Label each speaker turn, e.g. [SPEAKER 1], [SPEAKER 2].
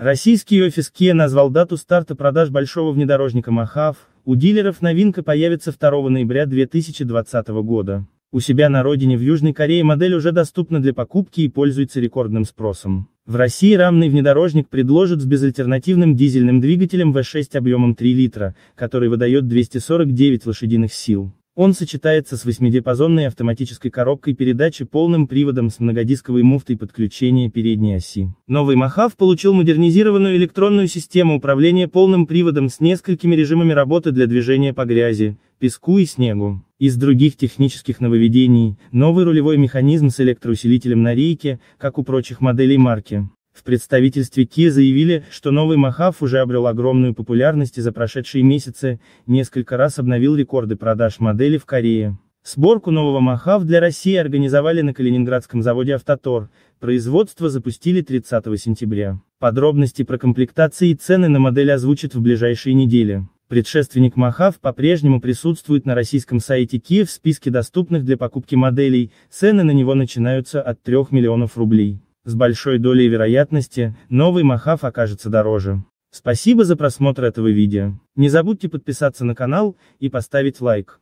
[SPEAKER 1] Российский офис Kia назвал дату старта продаж большого внедорожника Махав, у дилеров новинка появится 2 ноября 2020 года. У себя на родине в Южной Корее модель уже доступна для покупки и пользуется рекордным спросом. В России рамный внедорожник предложат с безальтернативным дизельным двигателем V6 объемом 3 литра, который выдает 249 лошадиных сил. Он сочетается с восьмидиапазонной автоматической коробкой передачи полным приводом с многодисковой муфтой подключения передней оси. Новый Махав получил модернизированную электронную систему управления полным приводом с несколькими режимами работы для движения по грязи, песку и снегу. Из других технических нововведений, новый рулевой механизм с электроусилителем на рейке, как у прочих моделей марки. В представительстве Kia заявили, что новый Махав уже обрел огромную популярность и за прошедшие месяцы, несколько раз обновил рекорды продаж модели в Корее. Сборку нового Махав для России организовали на Калининградском заводе «Автотор», производство запустили 30 сентября. Подробности про комплектации и цены на модель озвучат в ближайшие недели. Предшественник Махав по-прежнему присутствует на российском сайте Kia в списке доступных для покупки моделей, цены на него начинаются от 3 миллионов рублей. С большой долей вероятности, новый Махав окажется дороже. Спасибо за просмотр этого видео. Не забудьте подписаться на канал и поставить лайк.